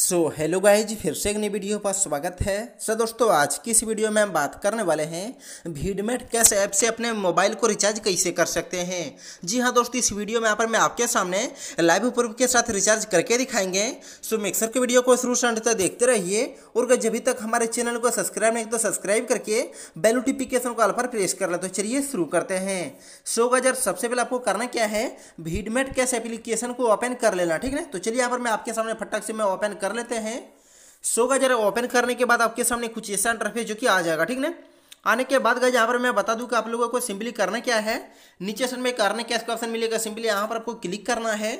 so hello guys फिर से एक नई वीडियो पर स्वागत है सर दोस्तों आज की इस वीडियो में हम बात करने वाले हैं भीडमेट कैश ऐप से अपने मोबाइल को रिचार्ज कैसे कर सकते हैं जी हाँ दोस्तों इस वीडियो में यहाँ पर मैं आपके सामने लाइव प्रूफ के साथ रिचार्ज करके दिखाएंगे सो मिक्सर के वीडियो को शुरू से अंत तक देखते रहिए और जब तक हमारे चैनल को सब्सक्राइब नहीं तो सब्सक्राइब करके बेल नोटिफिकेशन को पर प्रेस कर लें तो चलिए शुरू करते हैं सो गजर सबसे पहले आपको करना क्या है भीडमेट कैश एप्लीकेशन को ओपन कर लेना ठीक है तो चलिए यहाँ पर मैं आपके सामने फटक से मैं ओपन कर लेते हैं सो गए जरा ओपन करने के बाद आपके सामने कुछ ऐसा इंटरफेस जो कि आ जाएगा ठीक ना आने के बाद गए यहाँ पर मैं बता दूं कि आप लोगों को सिंपली करना क्या है नीचे सन में करने क्या ऑप्शन मिलेगा सिंपली यहाँ पर आपको क्लिक करना है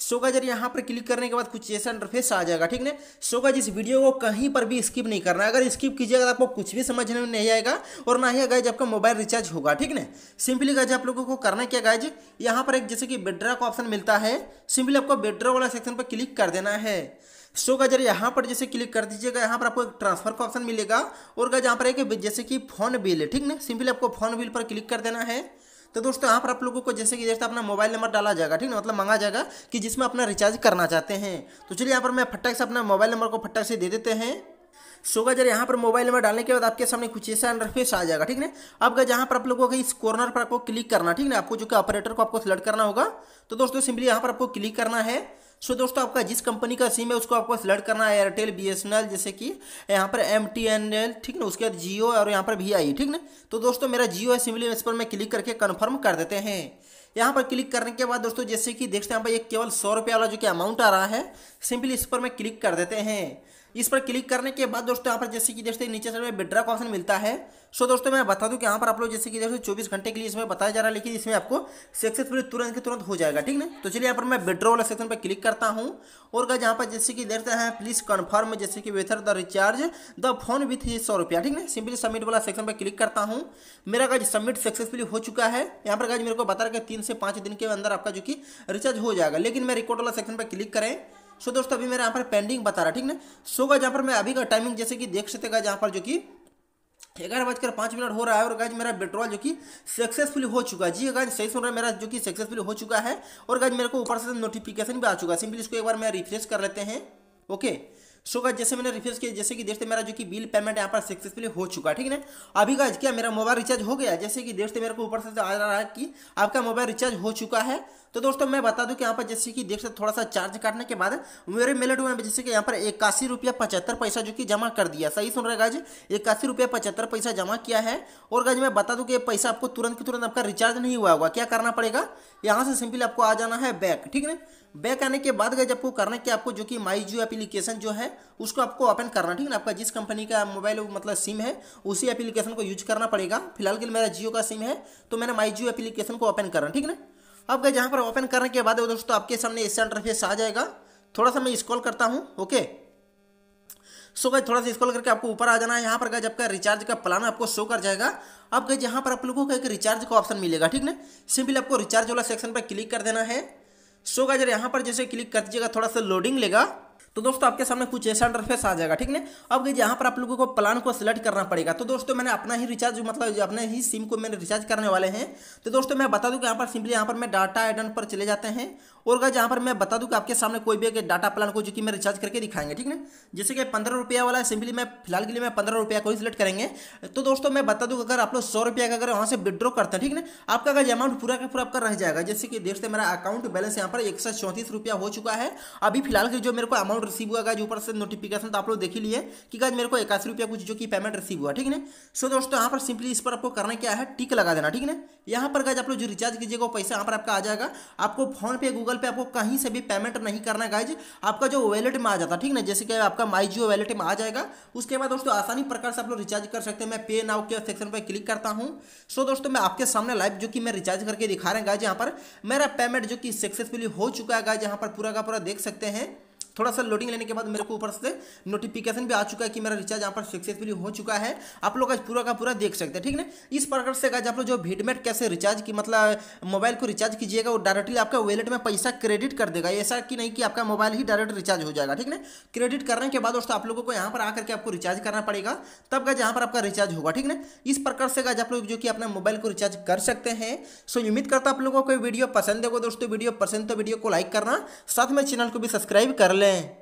सोगा जर यहाँ पर क्लिक करने के बाद कुछ ऐसा इंटरफेस आ जाएगा ठीक है सोगा जिस वीडियो को कहीं पर भी स्किप नहीं करना अगर स्किप कीजिएगा तो आपको कुछ भी समझ में नहीं आएगा और ना ही गाइज आपका मोबाइल रिचार्ज होगा ठीक है सिंपली गाइज आप लोगों को करना क्या गाइज यहाँ पर एक जैसे कि बेड्रा का ऑप्शन मिलता है सिंपली आपको बेड्रा वाला सेक्शन पर क्लिक कर देना है सो का जर यहाँ पर जैसे क्लिक कर दीजिएगा यहाँ पर आपको एक ट्रांसफर का ऑप्शन मिलेगा और गाइज यहाँ पर एक जैसे कि फोन बिल ठीक ना सिंपली आपको फोन बिल पर क्लिक कर देना है तो दोस्तों यहाँ पर आप लोगों को जैसे कि जैसे अपना मोबाइल नंबर डाला जाएगा ठीक ना मतलब मंगा जाएगा कि जिसमें अपना रिचार्ज करना चाहते हैं तो चलिए यहाँ पर मैं फटक से अपना मोबाइल नंबर को फटक से दे देते हैं सोगा जरा यहाँ पर मोबाइल नंबर डालने के बाद आपके सामने कुछ ऐसा इंटरफेस आ जाएगा ठीक है आपका जहाँ पर आप लोगों को इस कॉर्नर पर आपको क्लिक करना ठीक है आपको जो कि ऑपरेटर को आपको सिलेक्ट करना होगा तो दोस्तों सिंपली यहाँ पर आपको क्लिक करना है सो दोस्तों आपका जिस कंपनी का सिम है उसको आपको सिलेक्ट करना है एयरटेल बीएसएनएल जैसे कि यहाँ पर एम टी एन एल ठीक ना उसके बाद जियो और यहाँ पर भी आई ठीक ना तो दोस्तों मेरा जियो है सिम्पली इस पर मैं क्लिक करके कन्फर्म कर देते हैं यहाँ पर क्लिक करने के बाद दोस्तों जैसे कि देखते हैं यहाँ पर एक केवल सौ रुपये वाला जो कि अमाउंट आ रहा है सिंपली इस पर मैं क्लिक कर देते हैं इस पर क्लिक करने के बाद दोस्तों यहाँ पर जैसे कि देखते हैं नीचे साइड में विड्रा का ऑप्शन मिलता है सो दोस्तों मैं बता दूं कि यहाँ पर आप लोग जैसे कि देखते चौबीस घंटे के लिए इसमें बताया जा रहा है लेकिन इसमें आपको सक्सेसफुल तुरंत के तुरंत हो जाएगा ठीक ना तो चलिए यहाँ पर मैं विड्रा वाला सेक्शन पर क्लिक करता हूँ और क्या यहाँ पर जैसे कि देखते हैं प्लीज कन्फर्म जैसे कि whether the recharge the phone with सौ रुपया ठीक ना सिंपली सबमिट वाला सेक्शन पर क्लिक करता हूँ मेरा गाज सबमिट सक्सेसफुली हो चुका है यहाँ पर गाज मेरे को बता रहा है कि तीन से पाँच दिन के अंदर आपका जो कि रिचार्ज हो जाएगा लेकिन मैं रिकॉर्ड वाला सेक्शन पर क्लिक करें सो दोस्तों अभी मेरा यहाँ पर पेंडिंग बता रहा है ठीक ना सो गए यहाँ पर मैं अभी का टाइमिंग जैसे कि देख सकते यहाँ पर जो कि ग्यारह बजकर पाँच मिनट हो रहा है और गाइज मेरा विड्रॉल जो कि सक्सेसफुल हो चुका है जी गाइज सही सुन रहा है मेरा जो कि सक्सेसफुल हो चुका है और गाइज मेरे को ऊपर से नोटिफिकेशन भी आ चुका है सिंपली इसको एक बार मैं रिफ्रेश कर लेते हैं ओके सो so, जैसे मैंने रिफ्रेश किया जैसे कि देखते मेरा जो कि बिल पेमेंट यहाँ पर सक्सेसफुली हो चुका है ठीक है ना अभी का क्या मेरा मोबाइल रिचार्ज हो गया जैसे कि देखते मेरे को ऊपर से आ रहा है कि आपका मोबाइल रिचार्ज हो चुका है तो दोस्तों मैं बता दूं कि यहाँ पर जैसे कि देख सकते थोड़ा सा चार्ज काटने के बाद मेरे मेलेट में जैसे कि यहाँ पर इक्यासी रुपया पचहत्तर पैसा जो कि जमा कर दिया सही सुन रहे गाज इक्यासी रुपया पचहत्तर पैसा जमा किया है और गाज मैं बता दूं कि पैसा आपको तुरंत की तुरंत आपका रिचार्ज नहीं हुआ होगा क्या करना पड़ेगा यहाँ से सिंपली आपको आ जाना है बैक ठीक है बैक आने के बाद गज आपको करना है कि आपको जो कि माई जियो एप्लीकेशन जो है उसको आपको ओपन करना ठीक है ना आपका जिस कंपनी का मोबाइल मतलब सिम है उसी एप्लीकेशन को यूज करना पड़ेगा फिलहाल के लिए मेरा जियो का सिम है तो मैंने माई जियो एप्लीकेशन को ओपन करना ठीक है ना अब गए जहाँ पर ओपन करने के बाद दोस्तों आपके सामने ऐसा इंटरफेस आ जाएगा थोड़ा सा मैं स्कॉल करता हूँ ओके सो गए थोड़ा सा स्कॉल करके आपको ऊपर आ जाना है यहाँ पर गए जब का रिचार्ज का प्लान आपको शो कर जाएगा अब गए जहाँ पर आप लोगों को एक रिचार्ज का ऑप्शन मिलेगा ठीक ना सिंपली आपको रिचार्ज वाला सेक्शन पर क्लिक कर देना है सो गए जब यहाँ पर जैसे क्लिक कर दीजिएगा थोड़ा सा लोडिंग लेगा तो दोस्तों आपके सामने कुछ ऐसा इंटरफेस आ जाएगा ठीक है अब यहाँ पर आप लोगों को प्लान को सिलेक्ट करना पड़ेगा तो दोस्तों मैंने अपना ही रिचार्ज मतलब अपने ही सिम को मैंने रिचार्ज करने वाले हैं तो दोस्तों मैं बता दूँ कि यहाँ पर सिंपली यहाँ पर मैं डाटा एडन पर चले जाते हैं और गई यहाँ पर मैं बता दूँ कि आपके सामने कोई भी एक डाटा प्लान को जो कि मैं रिचार्ज करके दिखाएंगे ठीक है जैसे कि पंद्रह रुपया वाला सिंपली मैं फिलहाल के लिए मैं पंद्रह रुपया को ही सिलेक्ट करेंगे तो दोस्तों मैं बता दूँ अगर आप लोग सौ रुपया का अगर वहाँ से विड्रॉ करते हैं ठीक है आपका अगर अमाउंट पूरा का पूरा आपका रह जाएगा जैसे कि देखते मेरा अकाउंट बैलेंस यहाँ पर एक हो चुका है अभी फिलहाल जो मेरे को अमाउंट अमाउंट रिसीव हुआ गाइज ऊपर से नोटिफिकेशन तो आप लोग देख ही लिए कि गाइज मेरे को इक्यासी रुपया कुछ जो कि पेमेंट रिसीव हुआ ठीक है सो दोस्तों यहाँ पर सिंपली इस पर आपको करना क्या है टिक लगा देना ठीक है यहाँ पर गाइज आप लोग जो रिचार्ज कीजिएगा पैसा यहाँ पर आपका आ जाएगा आपको फोन पे गूगल पे आपको कहीं से भी पेमेंट नहीं करना गाइज आपका जो वैलेट में आ जाता ठीक है जैसे कि आपका माई जियो वैलेट में आ जाएगा उसके बाद दोस्तों आसानी प्रकार से आप लोग रिचार्ज कर सकते हैं मैं पे नाउ के सेक्शन पर क्लिक करता हूँ सो दोस्तों मैं आपके सामने लाइव जो कि मैं रिचार्ज करके दिखा रहे हैं गाइज यहाँ पर मेरा पेमेंट जो कि सक्सेसफुली हो चुका है गाइज यहाँ पर पूरा का पूरा देख सकते हैं थोड़ा सा लोडिंग लेने के बाद मेरे को ऊपर से नोटिफिकेशन भी आ चुका है कि मेरा रिचार्ज यहाँ पर सक्सेसफुली हो चुका है आप लोग आज पूरा का पूरा देख सकते हैं ठीक है इस प्रकार से गाइज आप लोग जो भीडमेट कैसे रिचार्ज की मतलब मोबाइल को रिचार्ज कीजिएगा वो डायरेक्टली आपका वॉलेट में पैसा क्रेडिट कर देगा ऐसा कि नहीं कि आपका मोबाइल ही डायरेक्ट रिचार्ज हो जाएगा ठीक है क्रेडिट करने के बाद दोस्तों आप लोगों को यहाँ पर आकर के आपको रिचार्ज करना पड़ेगा तब का यहाँ पर आपका रिचार्ज होगा ठीक है इस प्रकार से गाइज आप लोग जो कि अपना मोबाइल को रिचार्ज कर सकते हैं सो उम्मीद करता आप लोगों को वीडियो पसंद होगा दोस्तों वीडियो पसंद तो वीडियो को लाइक करना साथ में चैनल को भी सब्सक्राइब कर ले করলে